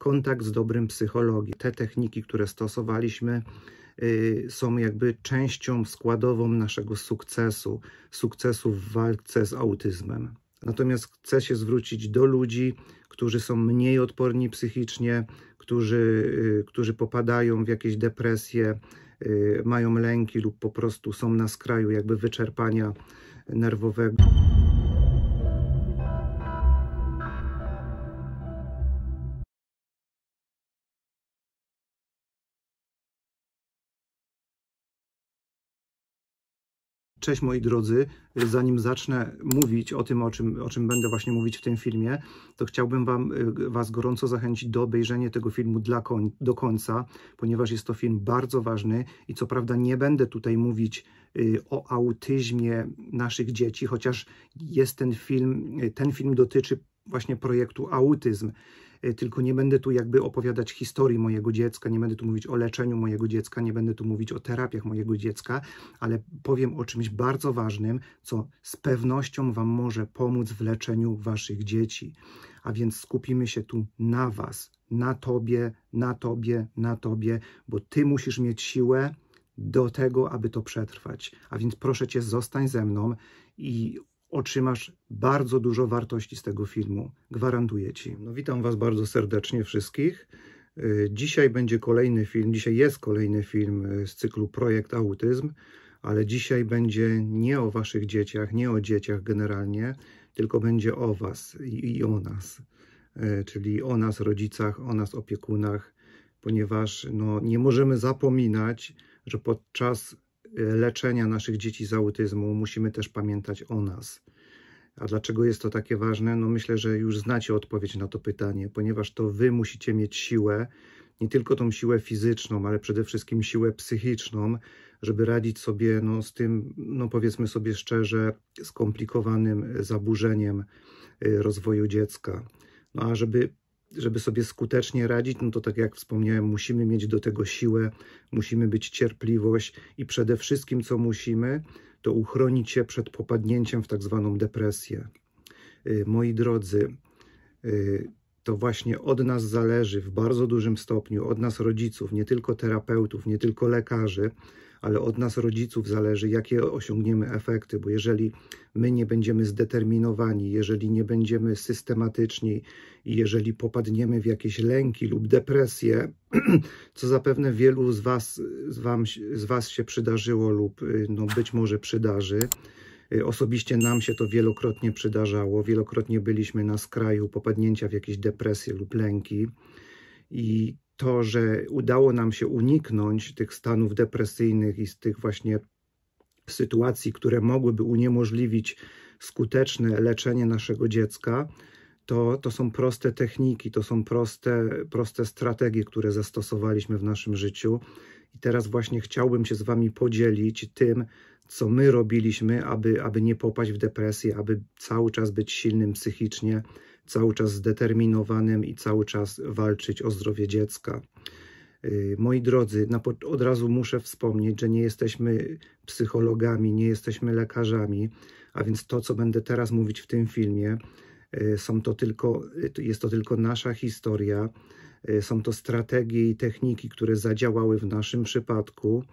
kontakt z dobrym psychologiem. Te techniki, które stosowaliśmy, y, są jakby częścią składową naszego sukcesu, sukcesu w walce z autyzmem. Natomiast chcę się zwrócić do ludzi, którzy są mniej odporni psychicznie, którzy, y, którzy popadają w jakieś depresje, y, mają lęki lub po prostu są na skraju jakby wyczerpania nerwowego. Cześć moi drodzy, zanim zacznę mówić o tym, o czym, o czym będę właśnie mówić w tym filmie, to chciałbym wam, y, Was gorąco zachęcić do obejrzenia tego filmu dla koń, do końca, ponieważ jest to film bardzo ważny i co prawda nie będę tutaj mówić y, o autyzmie naszych dzieci, chociaż jest ten film, y, ten film dotyczy właśnie projektu autyzm. E, tylko nie będę tu jakby opowiadać historii mojego dziecka, nie będę tu mówić o leczeniu mojego dziecka, nie będę tu mówić o terapiach mojego dziecka, ale powiem o czymś bardzo ważnym, co z pewnością Wam może pomóc w leczeniu Waszych dzieci. A więc skupimy się tu na Was, na Tobie, na Tobie, na Tobie, bo Ty musisz mieć siłę do tego, aby to przetrwać. A więc proszę Cię, zostań ze mną i otrzymasz bardzo dużo wartości z tego filmu. Gwarantuję Ci. No, witam Was bardzo serdecznie wszystkich. Y, dzisiaj będzie kolejny film, dzisiaj jest kolejny film y, z cyklu Projekt Autyzm, ale dzisiaj będzie nie o Waszych dzieciach, nie o dzieciach generalnie, tylko będzie o Was i, i o nas. Y, czyli o nas rodzicach, o nas opiekunach, ponieważ no, nie możemy zapominać, że podczas leczenia naszych dzieci z autyzmu musimy też pamiętać o nas. A dlaczego jest to takie ważne? No myślę, że już znacie odpowiedź na to pytanie, ponieważ to wy musicie mieć siłę, nie tylko tą siłę fizyczną, ale przede wszystkim siłę psychiczną, żeby radzić sobie no, z tym, no powiedzmy sobie szczerze, skomplikowanym zaburzeniem y, rozwoju dziecka. No a żeby żeby sobie skutecznie radzić, no to tak jak wspomniałem, musimy mieć do tego siłę, musimy być cierpliwość i przede wszystkim, co musimy, to uchronić się przed popadnięciem w tak zwaną depresję. Y, moi drodzy, y, to właśnie od nas zależy w bardzo dużym stopniu, od nas rodziców, nie tylko terapeutów, nie tylko lekarzy, ale od nas rodziców zależy, jakie osiągniemy efekty, bo jeżeli my nie będziemy zdeterminowani, jeżeli nie będziemy systematyczni i jeżeli popadniemy w jakieś lęki lub depresje, co zapewne wielu z Was, z wam, z was się przydarzyło lub y, no, być może przydarzy, Y, osobiście nam się to wielokrotnie przydarzało. Wielokrotnie byliśmy na skraju popadnięcia w jakieś depresje lub lęki. I to, że udało nam się uniknąć tych stanów depresyjnych i z tych właśnie sytuacji, które mogłyby uniemożliwić skuteczne leczenie naszego dziecka, to, to są proste techniki, to są proste, proste strategie, które zastosowaliśmy w naszym życiu. I teraz właśnie chciałbym się z Wami podzielić tym, co my robiliśmy, aby, aby nie popaść w depresję, aby cały czas być silnym psychicznie, cały czas zdeterminowanym i cały czas walczyć o zdrowie dziecka. Y, moi drodzy, od razu muszę wspomnieć, że nie jesteśmy psychologami, nie jesteśmy lekarzami, a więc to, co będę teraz mówić w tym filmie, y, są to tylko, y, jest to tylko nasza historia, są to strategie i techniki, które zadziałały w naszym przypadku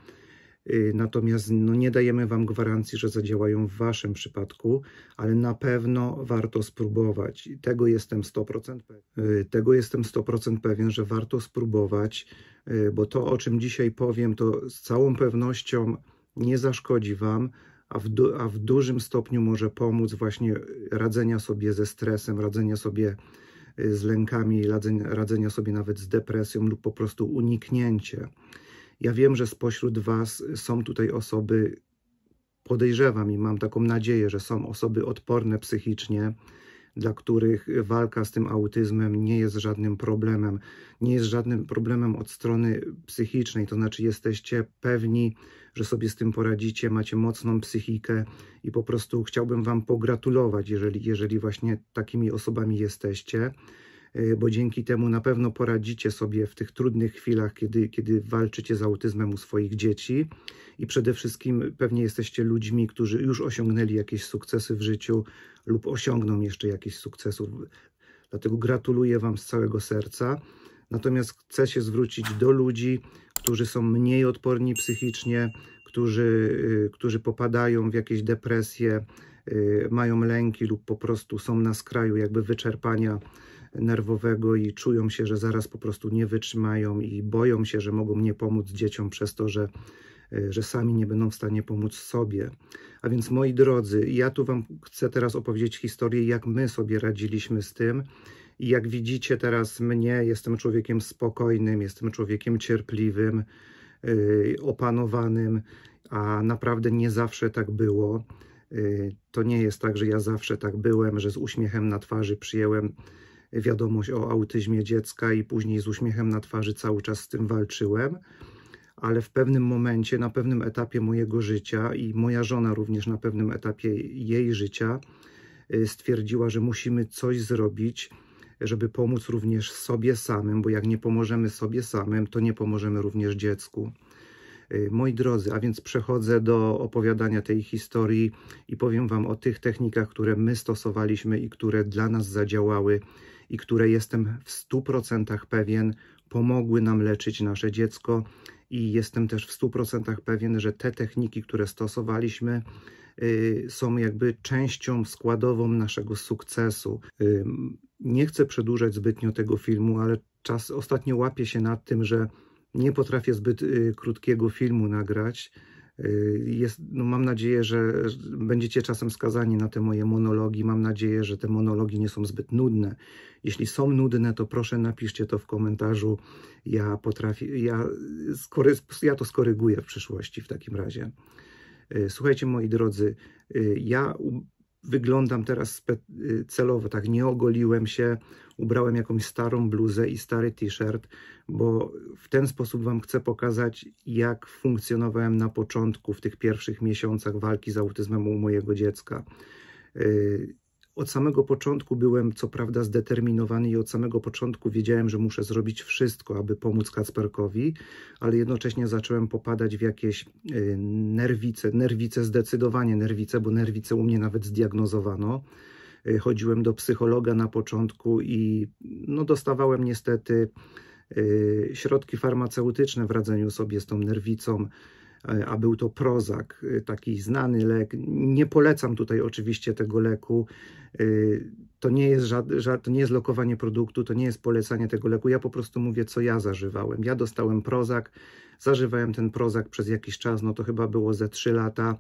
Y, natomiast no, nie dajemy Wam gwarancji, że zadziałają w Waszym przypadku, ale na pewno warto spróbować. Tego jestem 100% pewien. Y, tego jestem 100% pewien, że warto spróbować, y, bo to, o czym dzisiaj powiem, to z całą pewnością nie zaszkodzi Wam, a w, du a w dużym stopniu może pomóc właśnie radzenia sobie ze stresem, radzenia sobie z lękami, radzenia, radzenia sobie nawet z depresją lub po prostu uniknięcie ja wiem, że spośród Was są tutaj osoby, podejrzewam i mam taką nadzieję, że są osoby odporne psychicznie, dla których walka z tym autyzmem nie jest żadnym problemem. Nie jest żadnym problemem od strony psychicznej, to znaczy jesteście pewni, że sobie z tym poradzicie, macie mocną psychikę i po prostu chciałbym Wam pogratulować, jeżeli, jeżeli właśnie takimi osobami jesteście. Y, bo dzięki temu na pewno poradzicie sobie w tych trudnych chwilach, kiedy, kiedy walczycie z autyzmem u swoich dzieci i przede wszystkim pewnie jesteście ludźmi, którzy już osiągnęli jakieś sukcesy w życiu lub osiągną jeszcze jakieś sukcesy, Dlatego gratuluję Wam z całego serca. Natomiast chcę się zwrócić do ludzi, którzy są mniej odporni psychicznie, którzy, y, którzy popadają w jakieś depresje, y, mają lęki lub po prostu są na skraju jakby wyczerpania nerwowego i czują się, że zaraz po prostu nie wytrzymają i boją się, że mogą nie pomóc dzieciom przez to, że, e, że sami nie będą w stanie pomóc sobie. A więc moi drodzy, ja tu Wam chcę teraz opowiedzieć historię, jak my sobie radziliśmy z tym. I jak widzicie teraz mnie, jestem człowiekiem spokojnym, jestem człowiekiem cierpliwym, e, opanowanym, a naprawdę nie zawsze tak było. E, to nie jest tak, że ja zawsze tak byłem, że z uśmiechem na twarzy przyjęłem wiadomość o autyzmie dziecka i później z uśmiechem na twarzy cały czas z tym walczyłem. Ale w pewnym momencie, na pewnym etapie mojego życia i moja żona również na pewnym etapie jej życia y, stwierdziła, że musimy coś zrobić, żeby pomóc również sobie samym, bo jak nie pomożemy sobie samym, to nie pomożemy również dziecku. Y, moi drodzy, a więc przechodzę do opowiadania tej historii i powiem Wam o tych technikach, które my stosowaliśmy i które dla nas zadziałały i które jestem w 100% pewien pomogły nam leczyć nasze dziecko i jestem też w 100% pewien, że te techniki, które stosowaliśmy, y, są jakby częścią składową naszego sukcesu. Y, nie chcę przedłużać zbytnio tego filmu, ale czas ostatnio łapię się nad tym, że nie potrafię zbyt y, krótkiego filmu nagrać. Y, jest, no mam nadzieję, że będziecie czasem skazani na te moje monologi. Mam nadzieję, że te monologi nie są zbyt nudne. Jeśli są nudne, to proszę napiszcie to w komentarzu. Ja potrafię, ja, skory, ja to skoryguję w przyszłości w takim razie. Y, słuchajcie, moi drodzy, y, ja wyglądam teraz y, celowo, tak nie ogoliłem się, ubrałem jakąś starą bluzę i stary t-shirt, bo w ten sposób Wam chcę pokazać, jak funkcjonowałem na początku, w tych pierwszych miesiącach walki z autyzmem u mojego dziecka. Y, od samego początku byłem co prawda zdeterminowany i od samego początku wiedziałem, że muszę zrobić wszystko, aby pomóc Kacperkowi, ale jednocześnie zacząłem popadać w jakieś y, nerwice, nerwice zdecydowanie nerwice, bo nerwice u mnie nawet zdiagnozowano. Y, chodziłem do psychologa na początku i no, dostawałem niestety y, środki farmaceutyczne w radzeniu sobie z tą nerwicą. E, a był to prozak, e, taki znany lek. Nie polecam tutaj oczywiście tego leku. E, to nie, jest żad, żad, to nie jest lokowanie produktu, to nie jest polecanie tego leku. Ja po prostu mówię, co ja zażywałem. Ja dostałem prozak, zażywałem ten prozak przez jakiś czas, no to chyba było ze 3 lata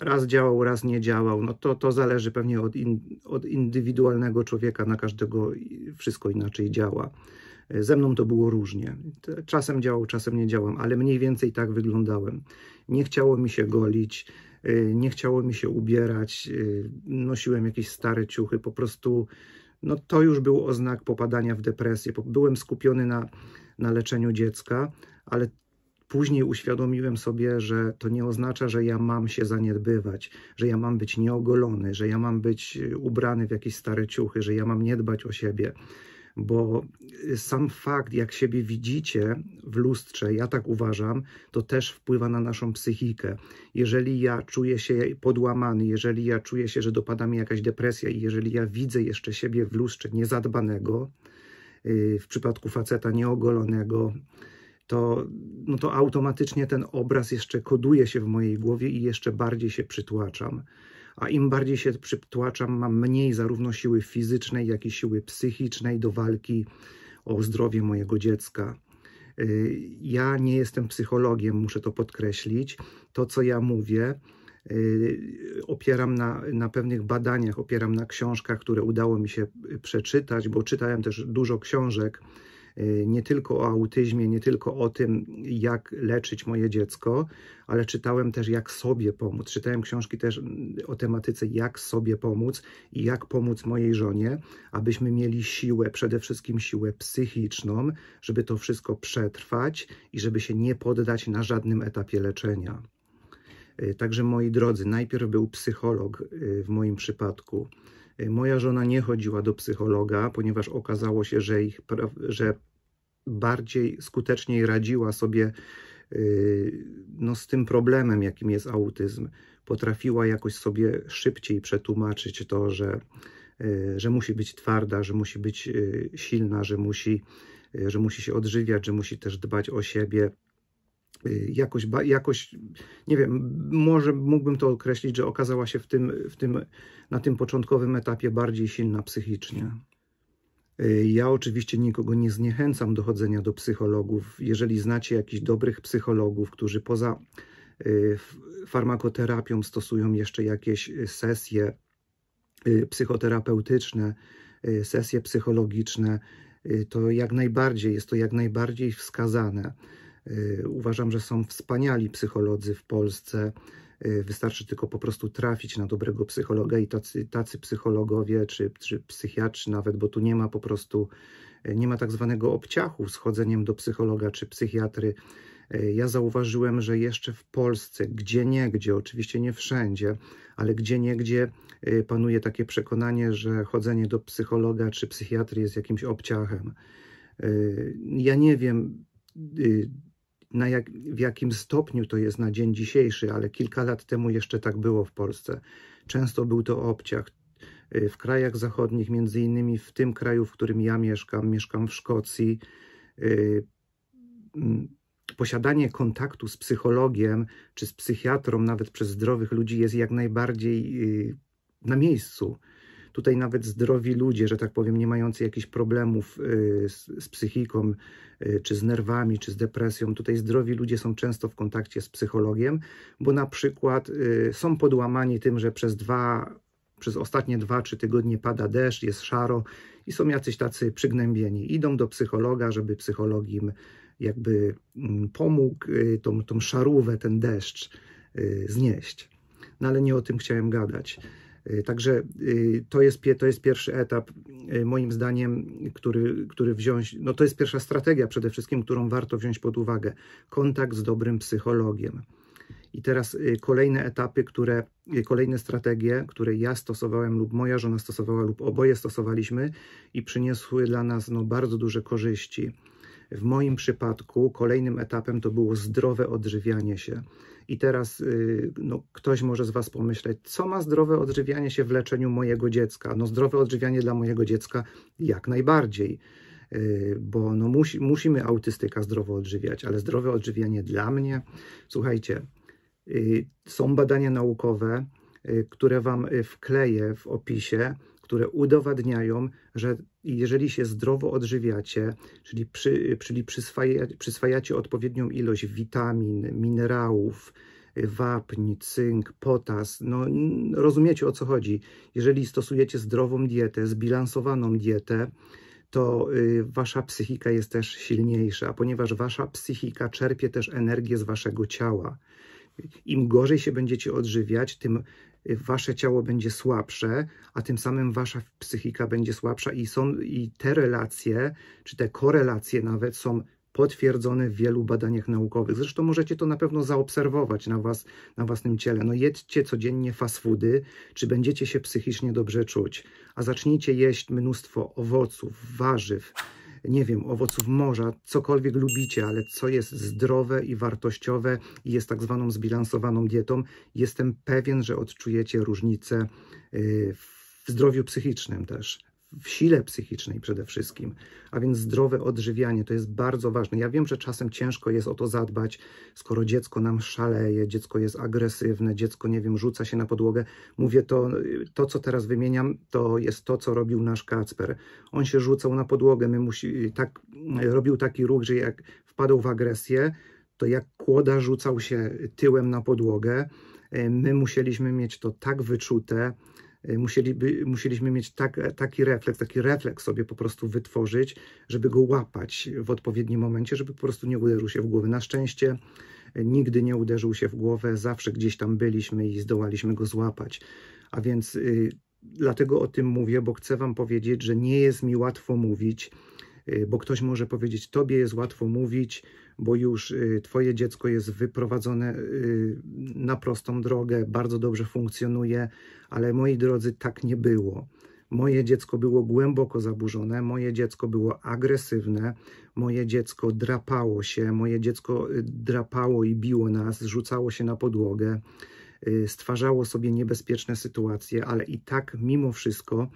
raz działał, raz nie działał. No to, to zależy pewnie od, in, od indywidualnego człowieka, na każdego wszystko inaczej działa. E, ze mną to było różnie. Czasem działał, czasem nie działał, ale mniej więcej tak wyglądałem. Nie chciało mi się golić, e, nie chciało mi się ubierać, e, nosiłem jakieś stare ciuchy, po prostu no to już był oznak popadania w depresję. Byłem skupiony na, na leczeniu dziecka, ale później uświadomiłem sobie, że to nie oznacza, że ja mam się zaniedbywać, że ja mam być nieogolony, że ja mam być ubrany w jakieś stare ciuchy, że ja mam nie dbać o siebie bo y, sam fakt, jak siebie widzicie w lustrze, ja tak uważam, to też wpływa na naszą psychikę. Jeżeli ja czuję się podłamany, jeżeli ja czuję się, że dopada mi jakaś depresja i jeżeli ja widzę jeszcze siebie w lustrze niezadbanego, y, w przypadku faceta nieogolonego, to, no to automatycznie ten obraz jeszcze koduje się w mojej głowie i jeszcze bardziej się przytłaczam a im bardziej się przytłaczam, mam mniej zarówno siły fizycznej, jak i siły psychicznej do walki o zdrowie mojego dziecka. Y, ja nie jestem psychologiem, muszę to podkreślić. To, co ja mówię, y, opieram na, na pewnych badaniach, opieram na książkach, które udało mi się y, przeczytać, bo czytałem też dużo książek Y, nie tylko o autyzmie, nie tylko o tym, jak leczyć moje dziecko, ale czytałem też, jak sobie pomóc. Czytałem książki też mm, o tematyce, jak sobie pomóc i jak pomóc mojej żonie, abyśmy mieli siłę, przede wszystkim siłę psychiczną, żeby to wszystko przetrwać i żeby się nie poddać na żadnym etapie leczenia. Y, także moi drodzy, najpierw był psycholog y, w moim przypadku. Moja żona nie chodziła do psychologa, ponieważ okazało się, że, ich, że bardziej skuteczniej radziła sobie y, no, z tym problemem, jakim jest autyzm. Potrafiła jakoś sobie szybciej przetłumaczyć to, że, y, że musi być twarda, że musi być y, silna, że musi, że musi się odżywiać, że musi też dbać o siebie. Y, jakoś, jakoś, nie wiem, może mógłbym to określić, że okazała się w tym, w tym, na tym początkowym etapie bardziej silna psychicznie. Y, ja oczywiście nikogo nie zniechęcam do chodzenia do psychologów. Jeżeli znacie jakichś dobrych psychologów, którzy poza y, farmakoterapią stosują jeszcze jakieś sesje psychoterapeutyczne, sesje psychologiczne, to jak najbardziej jest to jak najbardziej wskazane. Y, uważam, że są wspaniali psycholodzy w Polsce. Y, wystarczy tylko po prostu trafić na dobrego psychologa i tacy, tacy psychologowie czy, czy psychiatrzy nawet, bo tu nie ma po prostu, y, nie ma tak zwanego obciachu z chodzeniem do psychologa czy psychiatry. Ja zauważyłem, że jeszcze w Polsce, gdzie nie, gdzie, oczywiście nie wszędzie, ale gdzie nie, gdzie panuje takie przekonanie, że chodzenie do psychologa czy psychiatry jest jakimś obciachem. Ja nie wiem, na jak, w jakim stopniu to jest na dzień dzisiejszy, ale kilka lat temu jeszcze tak było w Polsce. Często był to obciach. Y, w krajach zachodnich, między innymi w tym kraju, w którym ja mieszkam, mieszkam w Szkocji, y, mm, posiadanie kontaktu z psychologiem czy z psychiatrą, nawet przez zdrowych ludzi, jest jak najbardziej y, na miejscu. Tutaj nawet zdrowi ludzie, że tak powiem, nie mający jakichś problemów y, z, z psychiką, y, czy z nerwami, czy z depresją, tutaj zdrowi ludzie są często w kontakcie z psychologiem, bo na przykład y, są podłamani tym, że przez dwa przez ostatnie dwa trzy tygodnie pada deszcz, jest szaro i są jacyś tacy przygnębieni. Idą do psychologa, żeby psycholog im jakby mm, pomógł tą, tą szarówę, ten deszcz znieść. No ale nie o tym chciałem gadać. Y, także y, to jest, to jest pierwszy etap, y, moim zdaniem, który, który wziąć, no to jest pierwsza strategia przede wszystkim, którą warto wziąć pod uwagę. Kontakt z dobrym psychologiem. I teraz kolejne etapy, które, kolejne strategie, które ja stosowałem lub moja żona stosowała lub oboje stosowaliśmy i przyniosły dla nas no, bardzo duże korzyści. W moim przypadku kolejnym etapem to było zdrowe odżywianie się. I teraz y, no, ktoś może z Was pomyśleć, co ma zdrowe odżywianie się w leczeniu mojego dziecka? No zdrowe odżywianie dla mojego dziecka jak najbardziej, y, bo no, musi, musimy autystyka zdrowo odżywiać, ale zdrowe odżywianie dla mnie, słuchajcie, y, są badania naukowe, które Wam wkleję w opisie, które udowadniają, że jeżeli się zdrowo odżywiacie, czyli, przy, czyli przyswaja, przyswajacie odpowiednią ilość witamin, minerałów, wapń, cynk, potas, no rozumiecie o co chodzi. Jeżeli stosujecie zdrową dietę, zbilansowaną dietę, to y, wasza psychika jest też silniejsza, ponieważ wasza psychika czerpie też energię z waszego ciała im gorzej się będziecie odżywiać, tym y, wasze ciało będzie słabsze, a tym samym wasza psychika będzie słabsza i, są, i te relacje, czy te korelacje nawet są potwierdzone w wielu badaniach naukowych. Zresztą możecie to na pewno zaobserwować na, was, na własnym ciele. No jedźcie codziennie fast foody, czy będziecie się psychicznie dobrze czuć, a zacznijcie jeść mnóstwo owoców, warzyw, nie wiem, owoców morza, cokolwiek lubicie, ale co jest zdrowe i wartościowe i jest tak zwaną zbilansowaną dietą, jestem pewien, że odczujecie różnicę y, w zdrowiu psychicznym też w sile psychicznej przede wszystkim, a więc zdrowe odżywianie to jest bardzo ważne. Ja wiem, że czasem ciężko jest o to zadbać, skoro dziecko nam szaleje, dziecko jest agresywne, dziecko, nie wiem, rzuca się na podłogę. Mówię to, to co teraz wymieniam, to jest to, co robił nasz Kacper. On się rzucał na podłogę, my musi, tak, robił taki ruch, że jak wpadł w agresję, to jak kłoda rzucał się tyłem na podłogę, e, my musieliśmy mieć to tak wyczute, Y, musieliby, musieliśmy mieć tak, taki refleks, taki refleks sobie po prostu wytworzyć, żeby go łapać w odpowiednim momencie, żeby po prostu nie uderzył się w głowę. Na szczęście y, nigdy nie uderzył się w głowę, zawsze gdzieś tam byliśmy i zdołaliśmy go złapać. A więc y, dlatego o tym mówię, bo chcę Wam powiedzieć, że nie jest mi łatwo mówić, y, bo ktoś może powiedzieć: Tobie jest łatwo mówić, bo już y, Twoje dziecko jest wyprowadzone y, na prostą drogę, bardzo dobrze funkcjonuje, ale moi drodzy, tak nie było. Moje dziecko było głęboko zaburzone, moje dziecko było agresywne, moje dziecko drapało się, moje dziecko y, drapało i biło nas, rzucało się na podłogę, stwarzało sobie niebezpieczne sytuacje, ale i tak mimo wszystko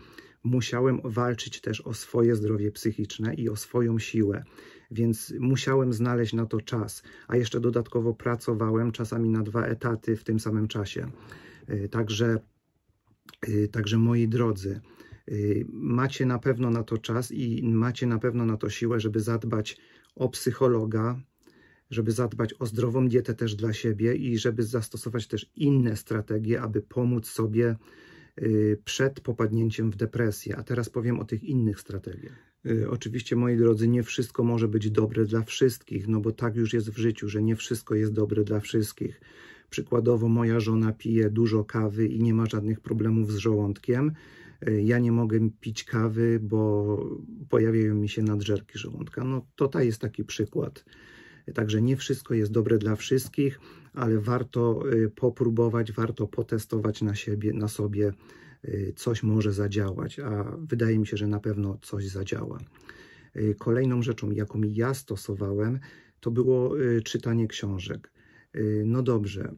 musiałem walczyć też o swoje zdrowie psychiczne i o swoją siłę więc musiałem znaleźć na to czas, a jeszcze dodatkowo pracowałem czasami na dwa etaty w tym samym czasie. E, także, e, także moi drodzy, e, macie na pewno na to czas i macie na pewno na to siłę, żeby zadbać o psychologa, żeby zadbać o zdrową dietę też dla siebie i żeby zastosować też inne strategie, aby pomóc sobie przed popadnięciem w depresję. A teraz powiem o tych innych strategiach. Y, oczywiście, moi drodzy, nie wszystko może być dobre dla wszystkich, no bo tak już jest w życiu, że nie wszystko jest dobre dla wszystkich. Przykładowo, moja żona pije dużo kawy i nie ma żadnych problemów z żołądkiem. Y, ja nie mogę pić kawy, bo pojawiają mi się nadżerki żołądka. No to ta jest taki przykład. Także nie wszystko jest dobre dla wszystkich, ale warto y, popróbować, warto potestować na siebie, na sobie Y, coś może zadziałać, a wydaje mi się, że na pewno coś zadziała. Y, kolejną rzeczą, jaką ja stosowałem, to było y, czytanie książek. No dobrze,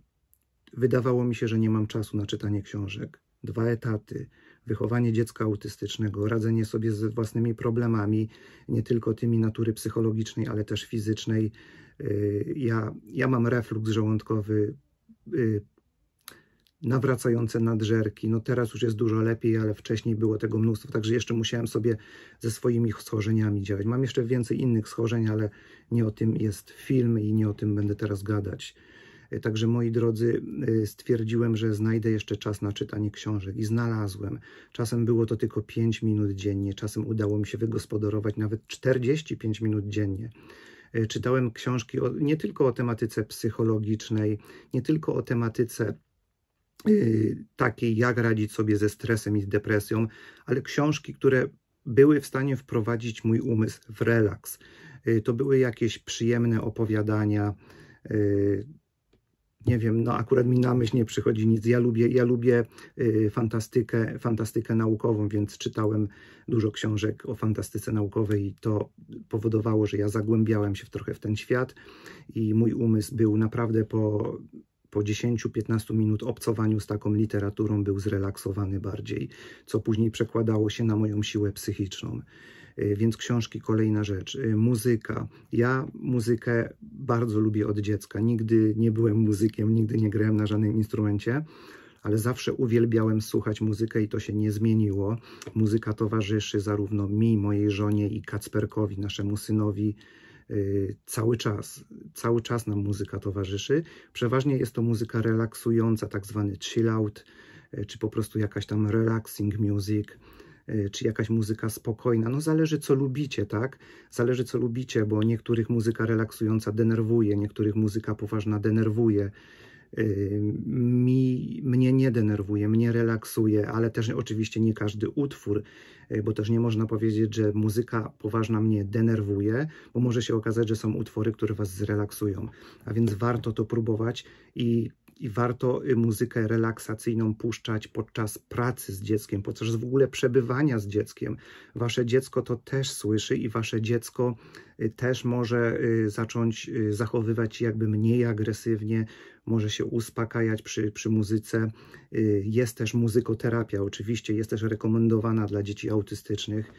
wydawało mi się, że nie mam czasu na czytanie książek. Dwa etaty, wychowanie dziecka autystycznego, radzenie sobie ze własnymi problemami, nie tylko tymi natury psychologicznej, ale też fizycznej. Ja, ja mam reflux żołądkowy, nawracające nadżerki. No teraz już jest dużo lepiej, ale wcześniej było tego mnóstwo, także jeszcze musiałem sobie ze swoimi schorzeniami działać. Mam jeszcze więcej innych schorzeń, ale nie o tym jest film i nie o tym będę teraz gadać. E, także moi drodzy, e, stwierdziłem, że znajdę jeszcze czas na czytanie książek i znalazłem. Czasem było to tylko 5 minut dziennie, czasem udało mi się wygospodarować nawet 45 minut dziennie e, czytałem książki o, nie tylko o tematyce psychologicznej, nie tylko o tematyce Y, takiej jak radzić sobie ze stresem i z depresją, ale książki, które były w stanie wprowadzić mój umysł w relaks. Y, to były jakieś przyjemne opowiadania. Y, nie wiem, no akurat mi na myśl nie przychodzi nic. Ja lubię, ja lubię fantastykę, fantastykę naukową, więc czytałem dużo książek o fantastyce naukowej i to powodowało, że ja zagłębiałem się w trochę w ten świat i mój umysł był naprawdę po po 10-15 minut obcowaniu z taką literaturą był zrelaksowany bardziej, co później przekładało się na moją siłę psychiczną. Y, więc książki, kolejna rzecz. Y, muzyka. Ja muzykę bardzo lubię od dziecka. Nigdy nie byłem muzykiem, nigdy nie grałem na żadnym instrumencie, ale zawsze uwielbiałem słuchać muzykę i to się nie zmieniło. Muzyka towarzyszy zarówno mi, mojej żonie i Kacperkowi, naszemu synowi Y, cały czas, cały czas nam muzyka towarzyszy. Przeważnie jest to muzyka relaksująca, tak zwany chill out, y, czy po prostu jakaś tam relaxing music, y, czy jakaś muzyka spokojna. No zależy co lubicie, tak? Zależy co lubicie, bo niektórych muzyka relaksująca denerwuje, niektórych muzyka poważna denerwuje mi, mnie nie denerwuje, mnie relaksuje, ale też oczywiście nie każdy utwór, y, bo też nie można powiedzieć, że muzyka poważna mnie denerwuje, bo może się okazać, że są utwory, które Was zrelaksują. A więc warto to próbować i i warto y, muzykę relaksacyjną puszczać podczas pracy z dzieckiem, podczas w ogóle przebywania z dzieckiem. Wasze dziecko to też słyszy i wasze dziecko y, też może zacząć zachowywać się jakby mniej agresywnie, może się uspokajać przy, przy muzyce. Y, jest też muzykoterapia, oczywiście, jest też rekomendowana dla dzieci autystycznych.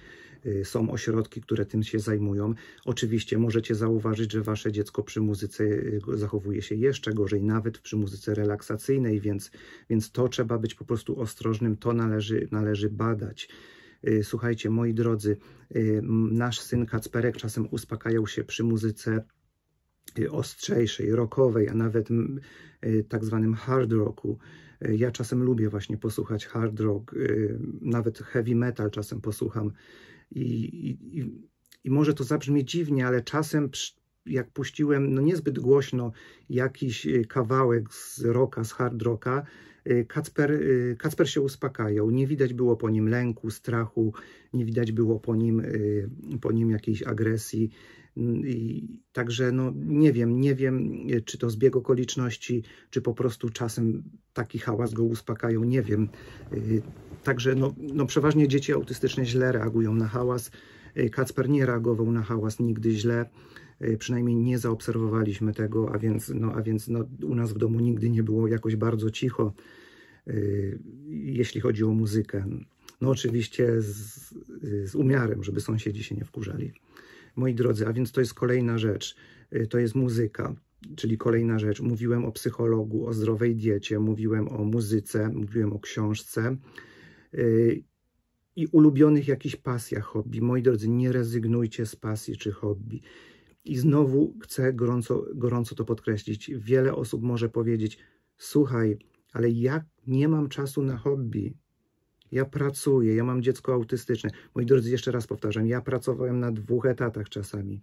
Y, są ośrodki, które tym się zajmują. Oczywiście możecie zauważyć, że wasze dziecko przy muzyce y, zachowuje się jeszcze gorzej, nawet przy muzyce relaksacyjnej, więc, więc to trzeba być po prostu ostrożnym, to należy, należy badać. Słuchajcie, moi drodzy, nasz syn Kacperek czasem uspokajał się przy muzyce Y, ostrzejszej, rockowej, a nawet y, tak zwanym hard rocku. Y, ja czasem lubię właśnie posłuchać hard rock, nawet heavy metal czasem posłucham i, i, i może to zabrzmi dziwnie, ale czasem jak puściłem no niezbyt głośno jakiś kawałek z rocka, z hard rocka, Kacper, Kacper się uspokajał. Nie widać było po nim lęku, strachu, nie widać było po nim, po nim jakiejś agresji. Mm, I także no, nie wiem, nie wiem, e, czy to zbieg okoliczności, czy po prostu czasem taki hałas go uspokają, nie wiem. E, także no, no, przeważnie dzieci autystyczne źle reagują na hałas. E, Kacper nie reagował na hałas nigdy źle, przynajmniej nie zaobserwowaliśmy tego, a więc, no, a więc no, u nas w domu nigdy nie było jakoś bardzo cicho, jeśli chodzi o muzykę. No oczywiście z, z umiarem, żeby sąsiedzi się nie wkurzali. Moi drodzy, a więc to jest kolejna rzecz, y, to jest muzyka, czyli kolejna rzecz. Mówiłem o psychologu, o zdrowej diecie, mówiłem o muzyce, mówiłem o książce y, i ulubionych jakichś pasjach, hobby. Moi drodzy, nie rezygnujcie z pasji czy hobby. I znowu chcę gorąco, gorąco to podkreślić. Wiele osób może powiedzieć: Słuchaj, ale ja nie mam czasu na hobby. Ja pracuję, ja mam dziecko autystyczne. Moi drodzy, jeszcze raz powtarzam, ja pracowałem na dwóch etatach czasami.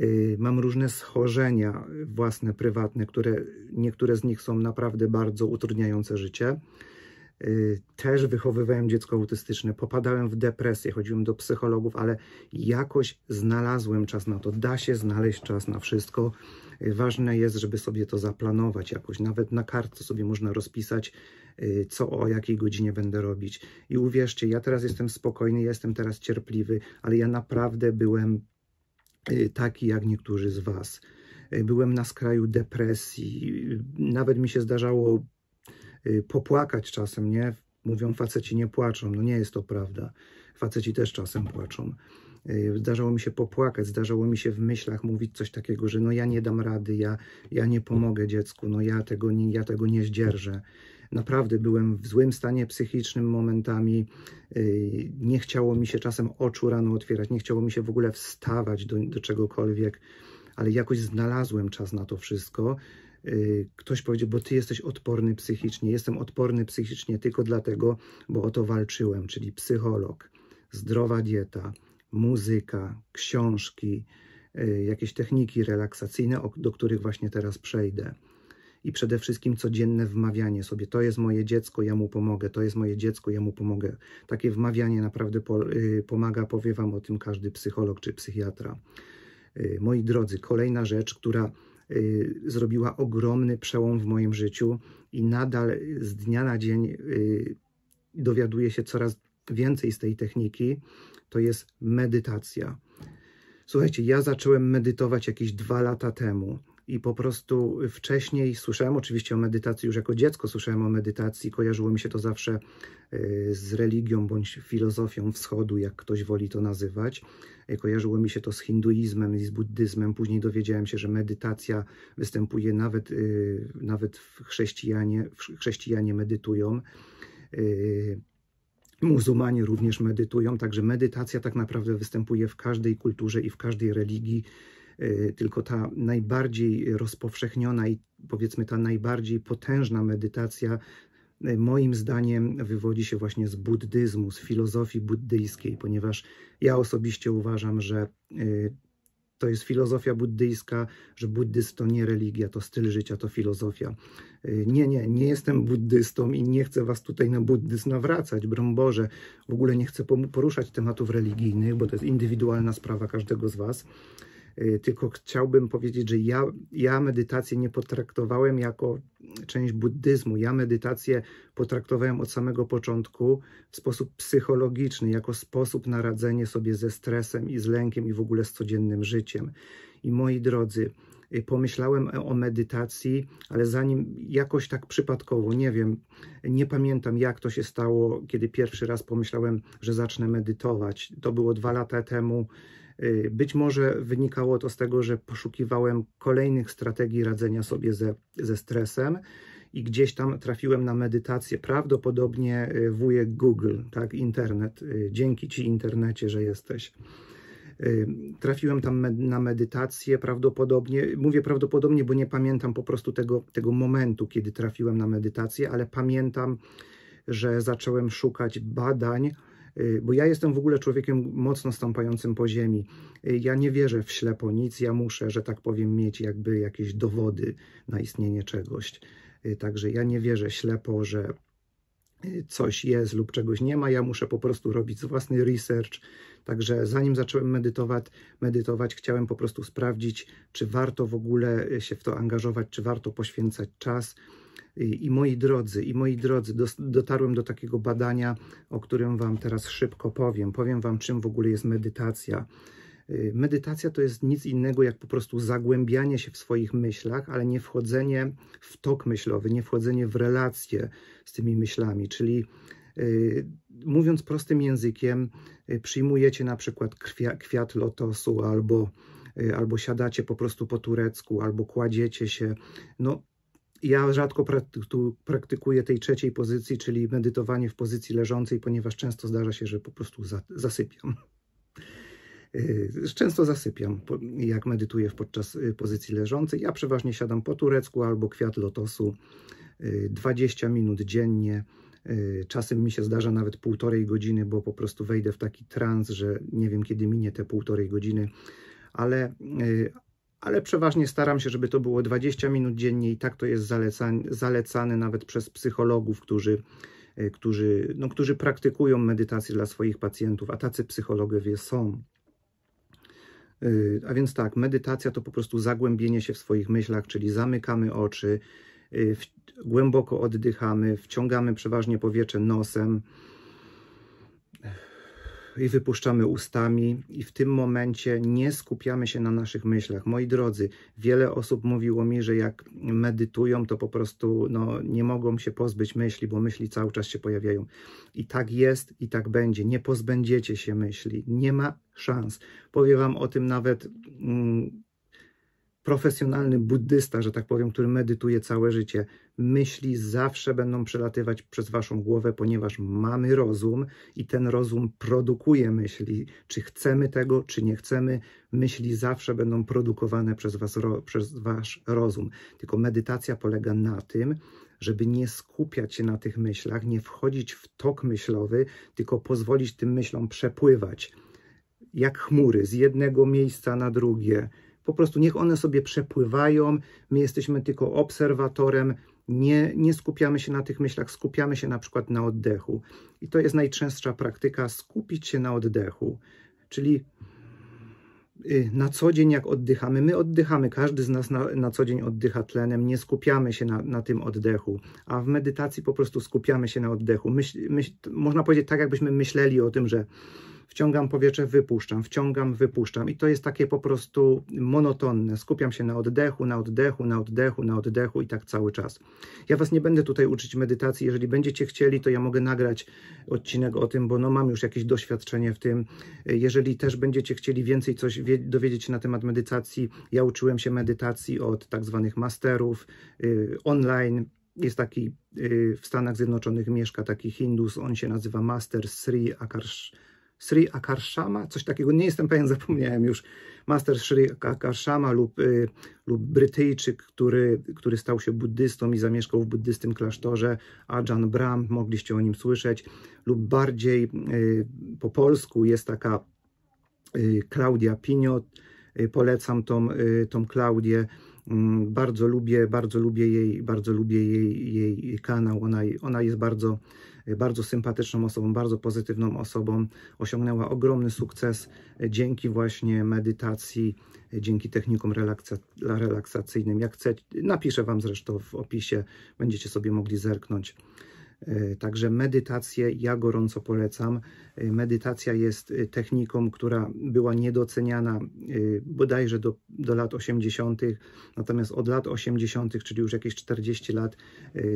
Y, mam różne schorzenia własne, prywatne, które niektóre z nich są naprawdę bardzo utrudniające życie. Y, też wychowywałem dziecko autystyczne, popadałem w depresję, chodziłem do psychologów, ale jakoś znalazłem czas na to. Da się znaleźć czas na wszystko. Y, ważne jest, żeby sobie to zaplanować jakoś. Nawet na kartce sobie można rozpisać, Y, co o jakiej godzinie będę robić. I uwierzcie, ja teraz jestem spokojny, jestem teraz cierpliwy, ale ja naprawdę byłem y, taki jak niektórzy z Was. Y, byłem na skraju depresji, nawet mi się zdarzało popłakać czasem, nie? Mówią faceci nie płaczą, no nie jest to prawda. Faceci też czasem płaczą. Zdarzało mi się popłakać, zdarzało mi się w myślach mówić coś takiego, że no ja nie dam rady, ja, ja nie pomogę dziecku, no ja tego, nie, ja tego nie zdzierżę. Naprawdę byłem w złym stanie psychicznym momentami. Y, nie chciało mi się czasem oczu rano otwierać, nie chciało mi się w ogóle wstawać do, do czegokolwiek, ale jakoś znalazłem czas na to wszystko y, ktoś powiedział, bo ty jesteś odporny psychicznie. Jestem odporny psychicznie tylko dlatego, bo o to walczyłem, czyli psycholog, zdrowa dieta, muzyka, książki, y, jakieś techniki relaksacyjne, do których właśnie teraz przejdę i przede wszystkim codzienne wmawianie sobie, to jest moje dziecko, ja mu pomogę, to jest moje dziecko, ja mu pomogę. Takie wmawianie naprawdę y, pomaga, powie Wam o tym każdy psycholog czy psychiatra. Y, moi drodzy, kolejna rzecz, która y, zrobiła ogromny przełom w moim życiu i nadal z dnia na dzień dowiaduję się coraz więcej z tej techniki, to jest medytacja. Słuchajcie, ja zacząłem medytować jakieś dwa lata temu i po prostu wcześniej słyszałem oczywiście o medytacji, już jako dziecko słyszałem o medytacji, kojarzyło mi się to zawsze e, z religią bądź filozofią wschodu, jak ktoś woli to nazywać. E, kojarzyło mi się to z hinduizmem i z buddyzmem. Później dowiedziałem się, że medytacja występuje nawet, e, nawet w chrześcijanie, w chrześcijanie medytują. Muzułmanie również medytują, także medytacja tak naprawdę występuje w każdej kulturze i w każdej religii Y, tylko ta najbardziej rozpowszechniona i powiedzmy ta najbardziej potężna medytacja y, moim zdaniem wywodzi się właśnie z buddyzmu, z filozofii buddyjskiej, ponieważ ja osobiście uważam, że y, to jest filozofia buddyjska, że buddyzm to nie religia, to styl życia, to filozofia. Nie, nie, nie jestem buddystą i nie chcę was tutaj na buddyzm nawracać, broń Boże. W ogóle nie chcę poruszać tematów religijnych, bo to jest indywidualna sprawa każdego z was. E, tylko chciałbym powiedzieć, że ja, ja medytację nie potraktowałem jako część buddyzmu. Ja medytację potraktowałem od samego początku w sposób psychologiczny, jako sposób na radzenie sobie ze stresem i z lękiem i w ogóle z codziennym życiem. I moi drodzy, e, pomyślałem o medytacji, ale zanim jakoś tak przypadkowo, nie wiem, nie pamiętam jak to się stało, kiedy pierwszy raz pomyślałem, że zacznę medytować. To było dwa lata temu Y, być może wynikało to z tego, że poszukiwałem kolejnych strategii radzenia sobie ze, ze stresem i gdzieś tam trafiłem na medytację. Prawdopodobnie y, wujek Google, tak, internet. Y, dzięki ci internecie, że jesteś. Trafiłem tam med na medytację prawdopodobnie, mówię prawdopodobnie, bo nie pamiętam po prostu tego, tego momentu, kiedy trafiłem na medytację, ale pamiętam, że zacząłem szukać badań Y, bo ja jestem w ogóle człowiekiem mocno stąpającym po ziemi. Y, ja nie wierzę w ślepo nic, ja muszę, że tak powiem, mieć jakby jakieś dowody na istnienie czegoś. Y, także ja nie wierzę ślepo, że coś jest lub czegoś nie ma, ja muszę po prostu robić własny research. Także zanim zacząłem medytować, medytować, chciałem po prostu sprawdzić, czy warto w ogóle się w to angażować, czy warto poświęcać czas i moi drodzy, i moi drodzy, dotarłem do takiego badania, o którym Wam teraz szybko powiem. Powiem Wam, czym w ogóle jest medytacja. Y, medytacja to jest nic innego jak po prostu zagłębianie się w swoich myślach, ale nie wchodzenie w tok myślowy, nie wchodzenie w relacje z tymi myślami, czyli y, mówiąc prostym językiem, y, przyjmujecie na przykład kwiat lotosu albo albo siadacie po prostu po turecku, albo kładziecie się. No, ja rzadko praktykuję tej trzeciej pozycji, czyli medytowanie w pozycji leżącej, ponieważ często zdarza się, że po prostu zasypiam. E, często zasypiam, jak medytuję podczas e, pozycji leżącej. Ja przeważnie siadam po turecku albo kwiat lotosu 20 e, minut dziennie. Czasem mi się zdarza nawet półtorej godziny, bo po prostu wejdę w taki trans, że nie wiem kiedy minie te półtorej godziny, ale, ale przeważnie staram się, żeby to było 20 minut dziennie i tak to jest zalecane, zalecane nawet przez psychologów, którzy, e, którzy, no, którzy praktykują medytację dla swoich pacjentów, a tacy psychologowie są. E, a więc tak, medytacja to po prostu zagłębienie się w swoich myślach, czyli zamykamy oczy, e, głęboko oddychamy, wciągamy przeważnie powietrze nosem, i wypuszczamy ustami, i w tym momencie nie skupiamy się na naszych myślach. Moi drodzy, wiele osób mówiło mi, że jak medytują, to po prostu no, nie mogą się pozbyć myśli, bo myśli cały czas się pojawiają. I tak jest, i tak będzie. Nie pozbędziecie się myśli. Nie ma szans. Powiem Wam o tym nawet. Mm, profesjonalny buddysta, że tak powiem, który medytuje całe życie, myśli zawsze będą przelatywać przez waszą głowę, ponieważ mamy rozum i ten rozum produkuje myśli. Czy chcemy tego, czy nie chcemy, myśli zawsze będą produkowane przez, was, ro, przez wasz rozum. Tylko medytacja polega na tym, żeby nie skupiać się na tych myślach, nie wchodzić w tok myślowy, tylko pozwolić tym myślom przepływać. Jak chmury z jednego miejsca na drugie, po prostu niech one sobie przepływają, my jesteśmy tylko obserwatorem, nie, nie skupiamy się na tych myślach, skupiamy się na przykład na oddechu. I to jest najczęstsza praktyka, skupić się na oddechu, czyli y, na co dzień jak oddychamy, my oddychamy, każdy z nas na, na co dzień oddycha tlenem, nie skupiamy się na, na, tym oddechu, a w medytacji po prostu skupiamy się na oddechu. Myśl, myśl, można powiedzieć tak, jakbyśmy myśleli o tym, że wciągam powietrze, wypuszczam, wciągam, wypuszczam i to jest takie po prostu monotonne. Skupiam się na oddechu, na oddechu, na oddechu, na oddechu i tak cały czas. Ja Was nie będę tutaj uczyć medytacji. Jeżeli będziecie chcieli, to ja mogę nagrać odcinek o tym, bo no mam już jakieś doświadczenie w tym. Jeżeli też będziecie chcieli więcej coś dowiedzieć się na temat medytacji, ja uczyłem się medytacji od tak zwanych masterów yy, online jest taki y, w Stanach Zjednoczonych mieszka taki Hindus, on się nazywa Master Sri Akash. Sri Akarshama, coś takiego, nie jestem pewien, zapomniałem już, master Sri Akarshama lub, y, lub Brytyjczyk, który, który stał się buddystą i zamieszkał w buddystym klasztorze, Ajahn Brahm, mogliście o nim słyszeć, lub bardziej y, po polsku jest taka y, Klaudia Piniot, y, polecam tą, y, tą Klaudię, mm, bardzo lubię, bardzo lubię jej, bardzo lubię jej, jej kanał, ona, ona jest bardzo bardzo sympatyczną osobą, bardzo pozytywną osobą. Osiągnęła ogromny sukces e, dzięki właśnie medytacji, e, dzięki technikom relaksacyjnym. Jak chcecie, napiszę Wam zresztą w opisie, będziecie sobie mogli zerknąć. E, także medytację ja gorąco polecam. E, medytacja jest e, techniką, która była niedoceniana bodajże do, do lat 80., natomiast od lat 80., czyli już jakieś 40 lat,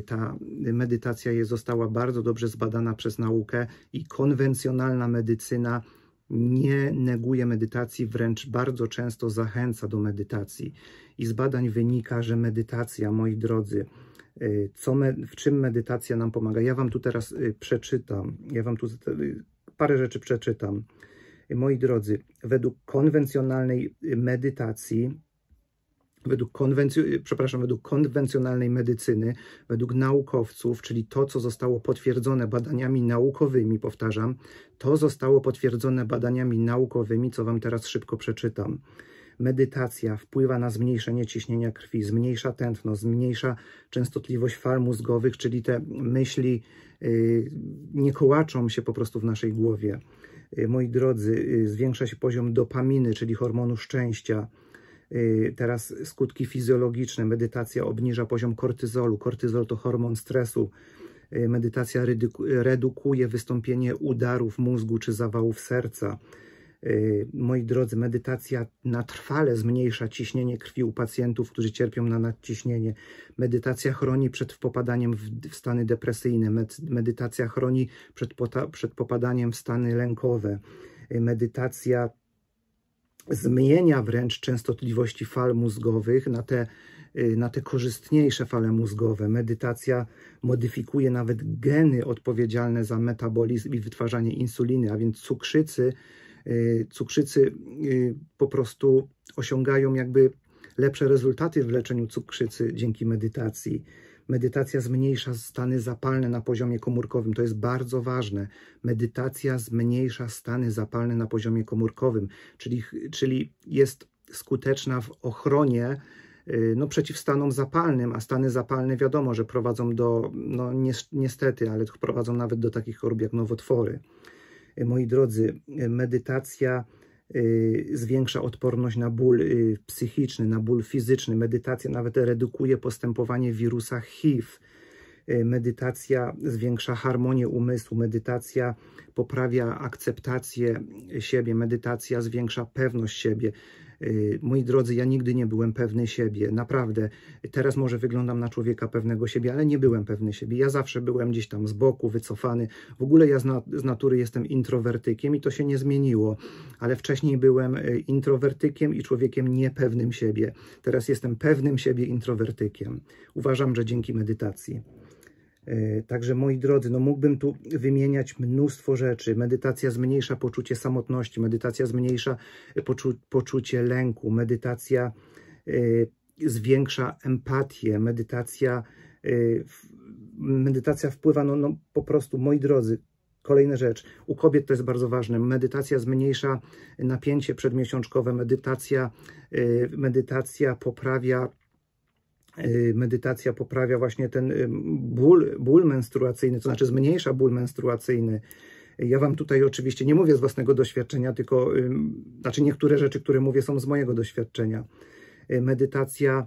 ta medytacja jest, została bardzo dobrze zbadana przez naukę i konwencjonalna medycyna nie neguje medytacji, wręcz bardzo często zachęca do medytacji. I z badań wynika, że medytacja, moi drodzy, Y, co me, w czym medytacja nam pomaga. Ja Wam tu teraz y, przeczytam, ja Wam tu parę rzeczy przeczytam. Y, moi drodzy, według konwencjonalnej medytacji, według, konwencjo, przepraszam, według konwencjonalnej medycyny, według naukowców, czyli to, co zostało potwierdzone badaniami naukowymi, powtarzam, to zostało potwierdzone badaniami naukowymi, co Wam teraz szybko przeczytam medytacja wpływa na zmniejszenie ciśnienia krwi, zmniejsza tętno, zmniejsza częstotliwość fal mózgowych, czyli te myśli y, nie kołaczą się po prostu w naszej głowie. Y, moi drodzy, y, zwiększa się poziom dopaminy, czyli hormonu szczęścia. Teraz skutki fizjologiczne. Medytacja obniża poziom kortyzolu. Kortyzol to hormon stresu. Medytacja redukuje wystąpienie udarów mózgu czy zawałów serca. Y, moi drodzy, medytacja na trwale zmniejsza ciśnienie krwi u pacjentów, którzy cierpią na nadciśnienie. Medytacja chroni przed popadaniem w stany depresyjne. Medytacja chroni przed, przed popadaniem w stany lękowe. Y, medytacja zmienia wręcz częstotliwości fal mózgowych na te, y, na te korzystniejsze fale mózgowe. Medytacja modyfikuje nawet geny odpowiedzialne za metabolizm i wytwarzanie insuliny, a więc cukrzycy Y, cukrzycy y, po prostu osiągają jakby lepsze rezultaty w leczeniu cukrzycy dzięki medytacji. Medytacja zmniejsza stany zapalne na poziomie komórkowym. To jest bardzo ważne. Medytacja zmniejsza stany zapalne na poziomie komórkowym, czyli, czyli jest skuteczna w ochronie y, no, przeciw stanom zapalnym, a stany zapalne wiadomo, że prowadzą do, no niestety, ale prowadzą nawet do takich chorób jak nowotwory. Y, moi drodzy, y, medytacja y, zwiększa odporność na ból psychiczny, na ból fizyczny. Medytacja nawet redukuje postępowanie wirusa HIV. Medytacja zwiększa harmonię umysłu, medytacja poprawia akceptację siebie, medytacja zwiększa pewność siebie, Y, moi drodzy, ja nigdy nie byłem pewny siebie, naprawdę. Teraz może wyglądam na człowieka pewnego siebie, ale nie byłem pewny siebie. Ja zawsze byłem gdzieś tam z boku, wycofany. W ogóle ja z, natury jestem introwertykiem i to się nie zmieniło, ale wcześniej byłem y, introwertykiem i człowiekiem niepewnym siebie. Teraz jestem pewnym siebie introwertykiem. Uważam, że dzięki medytacji. E, także moi drodzy, no mógłbym tu wymieniać mnóstwo rzeczy. Medytacja zmniejsza poczucie samotności, medytacja zmniejsza e, poczu poczucie lęku, medytacja y, zwiększa empatię, medytacja, y, medytacja wpływa, no, no po prostu, moi drodzy, Kolejna rzecz, u kobiet to jest bardzo ważne, medytacja zmniejsza napięcie przedmiesiączkowe, medytacja, y, medytacja poprawia Y, medytacja poprawia właśnie ten y, ból, ból menstruacyjny, to znaczy zmniejsza ból menstruacyjny. Ja Wam tutaj oczywiście nie mówię z własnego doświadczenia, tylko y, znaczy niektóre rzeczy, które mówię, są z mojego doświadczenia. Medytacja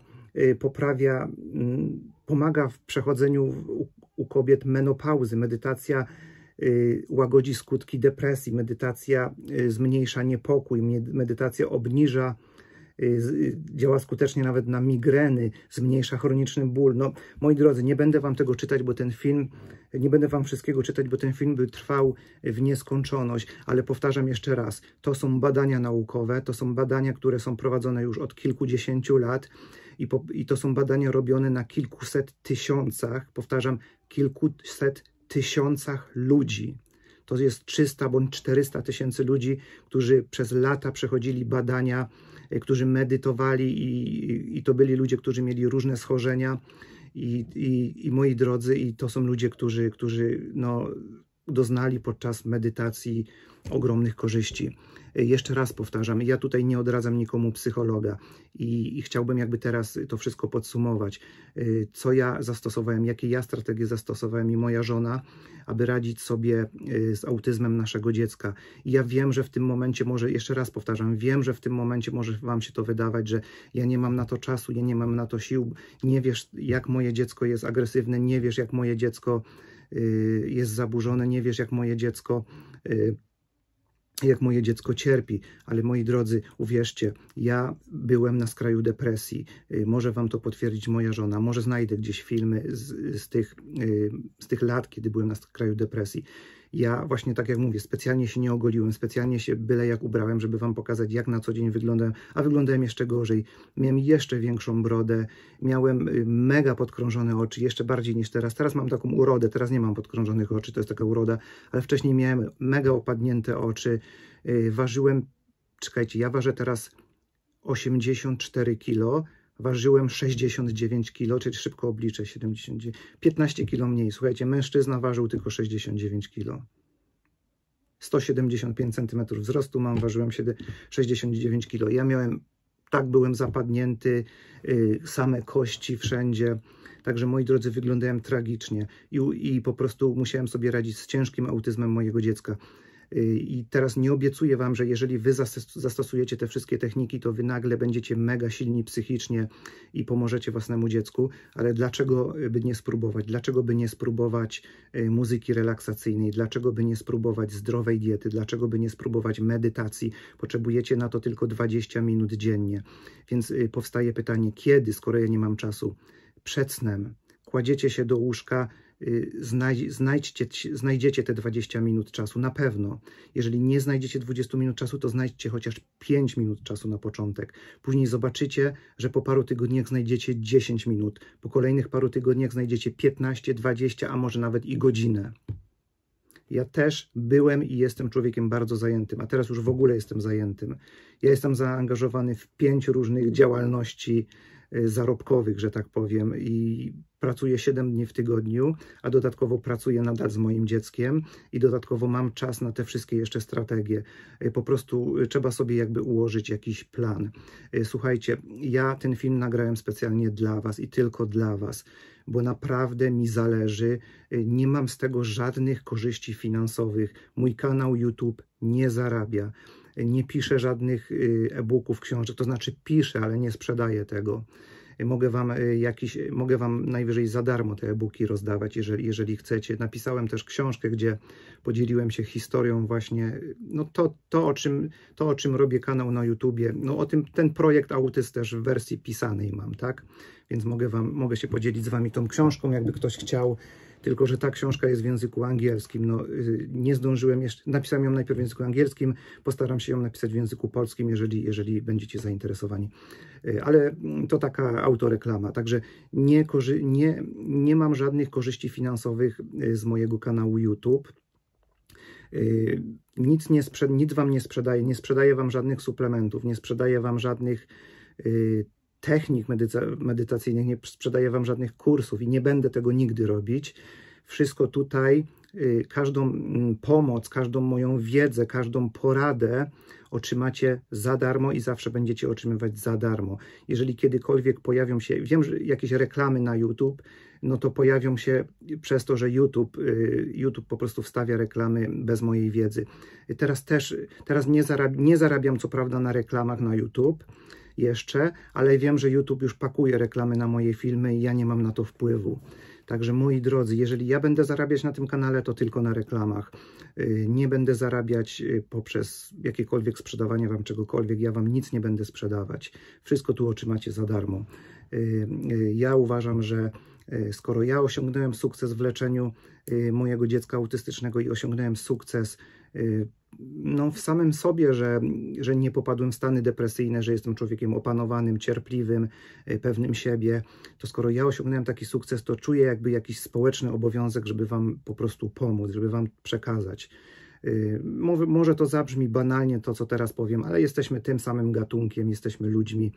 poprawia, mm, pomaga w przechodzeniu u, u kobiet menopauzy. Medytacja łagodzi skutki depresji, medytacja zmniejsza niepokój, medytacja obniża Y, y, działa skutecznie nawet na migreny, zmniejsza chroniczny ból. No, moi drodzy, nie będę wam tego czytać, bo ten film, nie będę wam wszystkiego czytać, bo ten film by trwał w nieskończoność, ale powtarzam jeszcze raz, to są badania naukowe, to są badania, które są prowadzone już od kilkudziesięciu lat i, po, i to są badania robione na kilkuset tysiącach, powtarzam, kilkuset tysiącach ludzi to jest 300 bądź 400 tysięcy ludzi, którzy przez lata przechodzili badania Y, którzy medytowali i, i to byli ludzie, którzy mieli różne schorzenia i, i, i moi drodzy, i to są ludzie, którzy, którzy no, doznali podczas medytacji ogromnych korzyści. Jeszcze raz powtarzam, ja tutaj nie odradzam nikomu psychologa i, i, chciałbym jakby teraz to wszystko podsumować, y, co ja zastosowałem, jakie ja strategie zastosowałem i moja żona, aby radzić sobie y, z autyzmem naszego dziecka. I ja wiem, że w tym momencie może, jeszcze raz powtarzam, wiem, że w tym momencie może Wam się to wydawać, że ja nie mam na to czasu, ja nie mam na to sił, nie wiesz jak moje dziecko jest agresywne, nie wiesz jak moje dziecko Y, jest zaburzone, nie wiesz jak moje dziecko y, jak moje dziecko cierpi, ale moi drodzy, uwierzcie, ja byłem na skraju depresji. Y, może wam to potwierdzić moja żona, może znajdę gdzieś filmy z, z tych, z tych lat, kiedy byłem na skraju depresji. Ja właśnie tak jak mówię, specjalnie się nie ogoliłem, specjalnie się byle jak ubrałem, żeby Wam pokazać, jak na co dzień wyglądam, a wyglądałem jeszcze gorzej. Miałem jeszcze większą brodę, miałem y, mega podkrążone oczy, jeszcze bardziej niż teraz. Teraz mam taką urodę, teraz nie mam podkrążonych oczy, to jest taka uroda, ale wcześniej miałem mega opadnięte oczy, y, ważyłem, czekajcie, ja ważę teraz 84 kilo, ważyłem 69 kg, czyli szybko obliczę, 79, 15 kg mniej. Słuchajcie, mężczyzna ważył tylko 69 kg. 175 cm wzrostu mam, ważyłem 69 kg. Ja miałem, tak byłem zapadnięty, y, same kości wszędzie. Także moi drodzy, wyglądałem tragicznie i, i po prostu musiałem sobie radzić z ciężkim autyzmem mojego dziecka. Y, I teraz nie obiecuję Wam, że jeżeli Wy zastosujecie te wszystkie techniki, to Wy nagle będziecie mega silni psychicznie i pomożecie własnemu dziecku, ale dlaczego y, by nie spróbować? Dlaczego by nie spróbować y, muzyki relaksacyjnej? Dlaczego by nie spróbować zdrowej diety? Dlaczego by nie spróbować medytacji? Potrzebujecie na to tylko 20 minut dziennie. Więc powstaje pytanie, kiedy, skoro ja nie mam czasu? Przed snem. Kładziecie się do łóżka, Y, znajdźcie, znajdziecie te 20 minut czasu na pewno. Jeżeli nie znajdziecie 20 minut czasu, to znajdziecie chociaż 5 minut czasu na początek. Później zobaczycie, że po paru tygodniach znajdziecie 10 minut, po kolejnych paru tygodniach znajdziecie 15, 20, a może nawet i godzinę. Ja też byłem i jestem człowiekiem bardzo zajętym, a teraz już w ogóle jestem zajętym. Ja jestem zaangażowany w pięć różnych działalności Y, zarobkowych, że tak powiem, i pracuję 7 dni w tygodniu, a dodatkowo pracuję nadal z moim dzieckiem i dodatkowo mam czas na te wszystkie jeszcze strategie. Y, po prostu y, trzeba sobie jakby ułożyć jakiś plan. Słuchajcie, ja ten film nagrałem specjalnie dla Was i tylko dla Was, bo naprawdę mi zależy. Nie mam z tego żadnych korzyści finansowych. Mój kanał YouTube nie zarabia nie piszę żadnych y, e-booków, książek, to znaczy piszę, ale nie sprzedaję tego. Mogę wam, y, jakiś, mogę wam najwyżej za darmo te e-booki rozdawać, jeżeli, jeżeli chcecie. Napisałem też książkę, gdzie podzieliłem się historią właśnie, no to, to, o, czym, to o czym robię kanał na YouTubie. No o tym, ten projekt Autyst też w wersji pisanej mam, tak? Więc mogę, wam, mogę się podzielić z wami tą książką, jakby ktoś chciał tylko że ta książka jest w języku angielskim. No, y, nie zdążyłem jeszcze, napisałem ją najpierw w języku angielskim, postaram się ją napisać w języku polskim, jeżeli, jeżeli będziecie zainteresowani. Y, ale mm, to taka autoreklama, także nie, nie, nie mam żadnych korzyści finansowych y, z mojego kanału YouTube. Nic, nie sprzed, nic wam nie sprzedaję, nie sprzedaję wam żadnych suplementów, nie sprzedaję wam żadnych technik medytacyjnych, nie sprzedaję Wam żadnych kursów i nie będę tego nigdy robić. Wszystko tutaj, y, każdą mm, pomoc, każdą moją wiedzę, każdą poradę otrzymacie za darmo i zawsze będziecie otrzymywać za darmo. Jeżeli kiedykolwiek pojawią się, wiem, że jakieś reklamy na YouTube, no to pojawią się przez to, że YouTube, y, YouTube po prostu wstawia reklamy bez mojej wiedzy. Teraz też, teraz nie, zarab, nie zarabiam co prawda na reklamach na YouTube, jeszcze, ale wiem, że YouTube już pakuje reklamy na moje filmy i ja nie mam na to wpływu. Także moi drodzy, jeżeli ja będę zarabiać na tym kanale, to tylko na reklamach. Y, nie będę zarabiać y, poprzez jakiekolwiek sprzedawanie Wam czegokolwiek. Ja Wam nic nie będę sprzedawać. Wszystko tu otrzymacie za darmo. Y, ja uważam, że skoro ja osiągnąłem sukces w leczeniu mojego dziecka autystycznego i osiągnąłem sukces no, w samym sobie, że, że nie popadłem w stany depresyjne, że jestem człowiekiem opanowanym, cierpliwym, e, pewnym siebie, to skoro ja osiągnąłem taki sukces, to czuję jakby jakiś społeczny obowiązek, żeby Wam po prostu pomóc, żeby Wam przekazać. Yy, może to zabrzmi banalnie to, co teraz powiem, ale jesteśmy tym samym gatunkiem, jesteśmy ludźmi,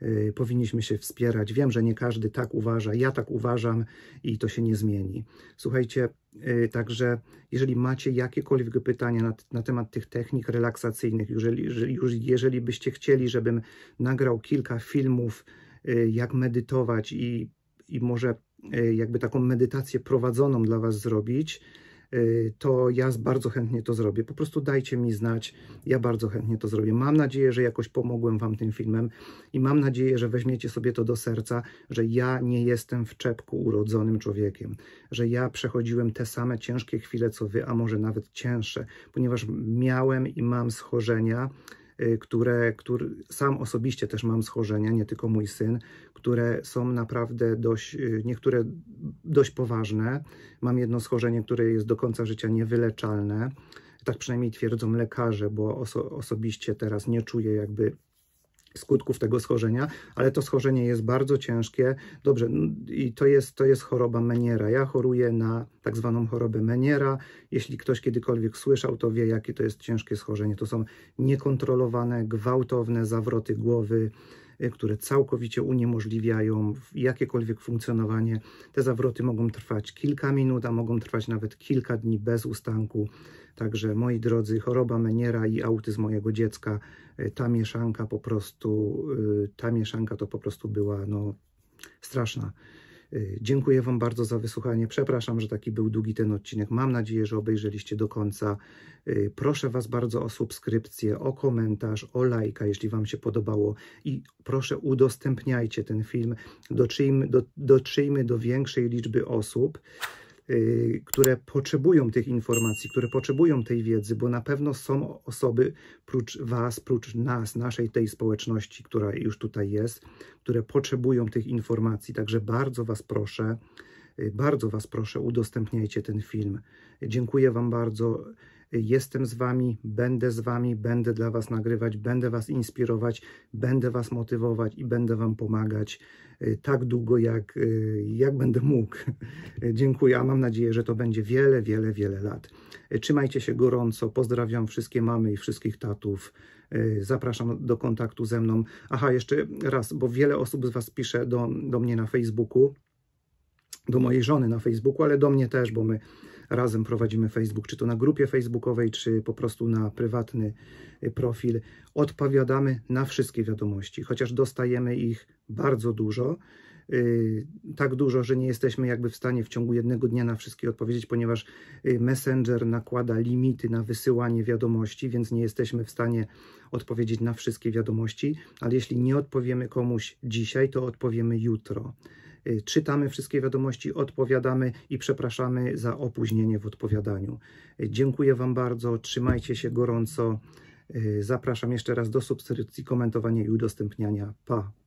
yy, powinniśmy się wspierać. Wiem, że nie każdy tak uważa, ja tak uważam i to się nie zmieni. Słuchajcie, yy, także jeżeli macie jakiekolwiek pytania na, na temat tych technik relaksacyjnych, jeżeli, jeżeli, jeżeli byście chcieli, żebym nagrał kilka filmów, jak medytować i, i może jakby taką medytację prowadzoną dla Was zrobić, Y, to ja bardzo chętnie to zrobię. Po prostu dajcie mi znać, ja bardzo chętnie to zrobię. Mam nadzieję, że jakoś pomogłem Wam tym filmem i mam nadzieję, że weźmiecie sobie to do serca, że ja nie jestem w czepku urodzonym człowiekiem, że ja przechodziłem te same ciężkie chwile co Wy, a może nawet cięższe, ponieważ miałem i mam schorzenia, y, które, które sam osobiście też mam schorzenia, nie tylko mój syn, które są naprawdę dość, y, niektóre dość poważne. Mam jedno schorzenie, które jest do końca życia niewyleczalne. Tak przynajmniej twierdzą lekarze, bo oso osobiście teraz nie czuję jakby skutków tego schorzenia, ale to schorzenie jest bardzo ciężkie. Dobrze, i to jest, to jest choroba Meniera. Ja choruję na tak zwaną chorobę Meniera. Jeśli ktoś kiedykolwiek słyszał, to wie, jakie to jest ciężkie schorzenie. To są niekontrolowane, gwałtowne zawroty głowy, Y, które całkowicie uniemożliwiają jakiekolwiek funkcjonowanie. Te zawroty mogą trwać kilka minut, a mogą trwać nawet kilka dni bez ustanku. Także moi drodzy, choroba Meniera i autyzm mojego dziecka, y, ta mieszanka po prostu, y, ta mieszanka to po prostu była no, straszna. E, dziękuję Wam bardzo za wysłuchanie. Przepraszam, że taki był długi ten odcinek. Mam nadzieję, że obejrzeliście do końca. E, proszę Was bardzo o subskrypcję, o komentarz, o lajka, jeśli Wam się podobało i proszę udostępniajcie ten film. Dotrzyjmy do, dotrzyjmy do większej liczby osób. Y, które potrzebują tych informacji, które potrzebują tej wiedzy, bo na pewno są osoby prócz Was, prócz nas, naszej tej społeczności, która już tutaj jest, które potrzebują tych informacji. Także bardzo Was proszę, y, bardzo Was proszę, udostępniajcie ten film. Dziękuję Wam bardzo. Jestem z Wami, będę z Wami, będę dla Was nagrywać, będę Was inspirować, będę Was motywować i będę Wam pomagać y, tak długo, jak, y, jak będę mógł. Dziękuję, a mam nadzieję, że to będzie wiele, wiele, wiele lat. Trzymajcie się gorąco, pozdrawiam wszystkie mamy i wszystkich tatów. Y, zapraszam do kontaktu ze mną. Aha, jeszcze raz, bo wiele osób z Was pisze do, do mnie na Facebooku, do mojej żony na Facebooku, ale do mnie też, bo my razem prowadzimy Facebook, czy to na grupie facebookowej, czy po prostu na prywatny y, profil. Odpowiadamy na wszystkie wiadomości, chociaż dostajemy ich bardzo dużo. Y, tak dużo, że nie jesteśmy jakby w stanie w ciągu jednego dnia na wszystkie odpowiedzieć, ponieważ y, Messenger nakłada limity na wysyłanie wiadomości, więc nie jesteśmy w stanie odpowiedzieć na wszystkie wiadomości, ale jeśli nie odpowiemy komuś dzisiaj, to odpowiemy jutro. Y, czytamy wszystkie wiadomości, odpowiadamy i przepraszamy za opóźnienie w odpowiadaniu. Y, dziękuję Wam bardzo, trzymajcie się gorąco. Y, zapraszam jeszcze raz do subskrypcji, komentowania i udostępniania. Pa!